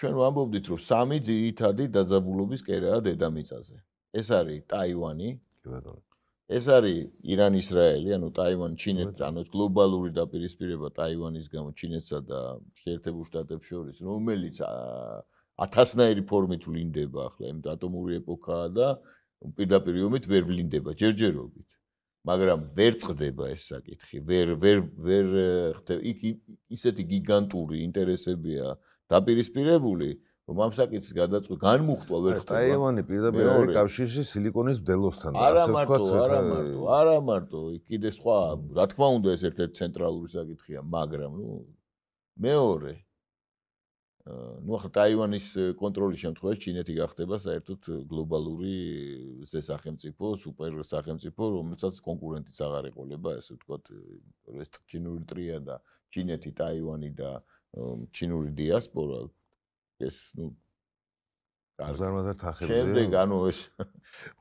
ჩვენ ვამბობდით, რომ სამი ძირითადი დაძაბულობის კერაა დედამიწაზე. ეს არის ტაივანი. კი ბატონო. ეს არის ირან-ისრაელი, ანუ ტაივან-ჩინეთი, ანუ გლობალური დაპირისპირება ტაივანის გამო ჩინეთსა და შეერთებულ შტატებს შორის, რომელიც ათასნაირი ფორმით ვლინდება ახლა, იმ ატომური ეპოქაა და პირდაპირ იომით ვერ ვლინდება ჯერჯერობით. მაგრამ ვერ წდება ეს საკითხი, ვერ ვერ ვერ ხდება. იქ ისეთი გიგანტური ინტერესებია, აა დაპირისპირებული რომ ამ საკითხს გადაწყვე განმუხტვა ვერ ხდება ტაივანი პირდაპირ არის კავშირში სილიკონის მდელოსთან ასე ვთქვა არა მარტო არა მარტო კიდე სხვა რა თქმა უნდა ეს ერთ-ერთი ცენტრალური საკითხია მაგრამ ნუ მეორე ნუ ახლა ტაივანის კონტროლის შემთხვევაში ჩინეთი გახდება საერთოდ გლობალური ზე სახელმწიფო სუპერ სახელმწიფო რომელსაც კონკურენტიც აღარ ეყოლება ესე ვთქვა ეს ჩინური ტრიადა ჩინეთი ტაივანი და ჩინური დიასპორა ეს ნუ გაზარმაზარ თახებზე შემდეგ ანუ ეს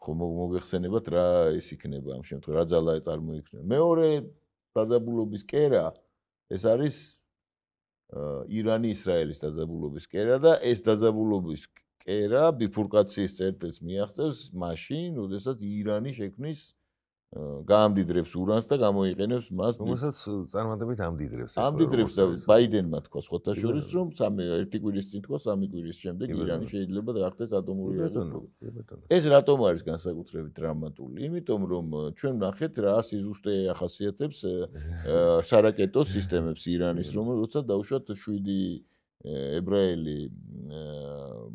ხომ მოგეხსენებათ რა ის იქნება ამ შემთხვევაში რა ძალა წარმოიქმნება მეორე დაძაბულობის კერა ეს არის ირანი ისრაელის დაძაბულობის კერა და ეს დაძაბულობის კერა ბიფურკაციის წერტილს მიაღწევს მაშინ, როდესაც ირანი შექმნის გაამდიდრებს ურანს და გამოიყენებს მას რომელსაც წარმოადგენთ ამდიდრებს ამდიდრებს და ბაიდენმა თქვა ხოთა შორის რომ სამი ერთი კვირის წინ თქვა სამი კვირის შემდეგ ირანი შეიძლება გახდეს ატომური ბატონო ეს რატომ არის განსაკუთრებით დრამატული იმიტომ რომ ჩვენ ნახეთ რა სიზუსტე ახასიათებს სარაკეტო სისტემებს ირანის რომ როცა დაუშვათ 7 ებრაელი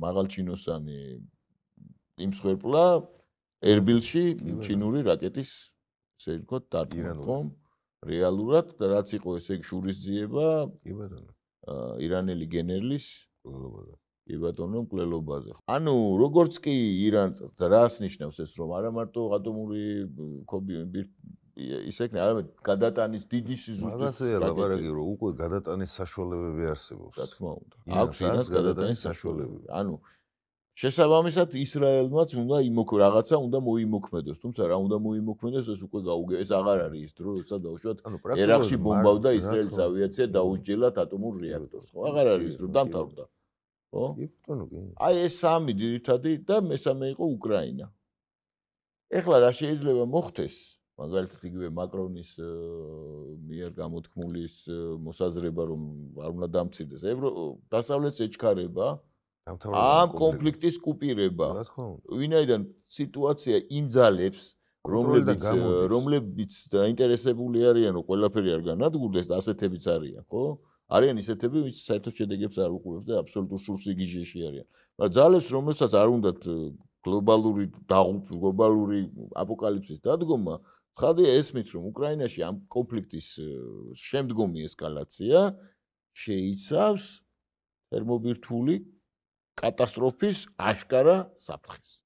მაღალჩინოსანი იმ სხერპლა ერბილში ჩინური რაკეტის ესე იგი თქო დარტყომ რეალურად და რაც იყო ესე იგი შურისძიება კი ბატონო ირანელი გენერლის კვლობაზე კი ბატონო კვლობაზე ანუ როგორც კი ირანს რას ნიშნავს ეს რომ არა მარტო ატომური კობი ისე იქნება არა გადატანის დიდი სიზუსტე რა ლაპარაკი რომ უკვე გადატანის საშუალებები არსებობს რა თქმა უნდა აქვს ირანს გადატანის საშუალებები ანუ შესაბამისად ისრაელმაც უნდა იმოქ რაღაცა უნდა მოიმოქმედოს, თუმცა რა უნდა მოიმოქმედოს, ეს უკვე გაუგე, ეს აღარ არის ის დრო, როცა დაუშვათ ერახში ბომბავდა ისრაელის ავიაცია დაუჯერა ატომურ რეაქტორს, ხო? აღარ არის ის დრო, დამთავრდა. ხო? კი, ბატონო, კი. აი ეს სამი ძირითადი და მესამე იყო უკრაინა. ეხლა რა შეიძლება მოხდეს? მაგალითად იგივე მაკრონის მიერ გამოთქმულის მოსაზრება რომ არ უნდა დამცირდეს ევრო დასავლეთს ეჩქარება, ამ კონფლიქტის კუპირება. რა თქმა უნდა. ვინაიდან სიტუაცია იმძალებს, რომლებიც რომლებიც დაინტერესებული არიან, რომ ყველაფერი არ განადგურდეს და ასეთებიც არიან, ხო? არიან ისეთები, ვინც საერთოდ შედეგებს არ უყურებს და აბსოლუტურ სურსიგიჟეში არიან. მაგრამ ძალებს, რომელსაც არ უნდა გლობალური გლობალური აპოკალიფსის დადგომა, ხარდია ესმით, რომ უკრაინაში ამ კონფლიქტის შემდგომი ესკალაცია შეიცავს თერმობირთული კატასტროფის აშკარა საფრთხეს.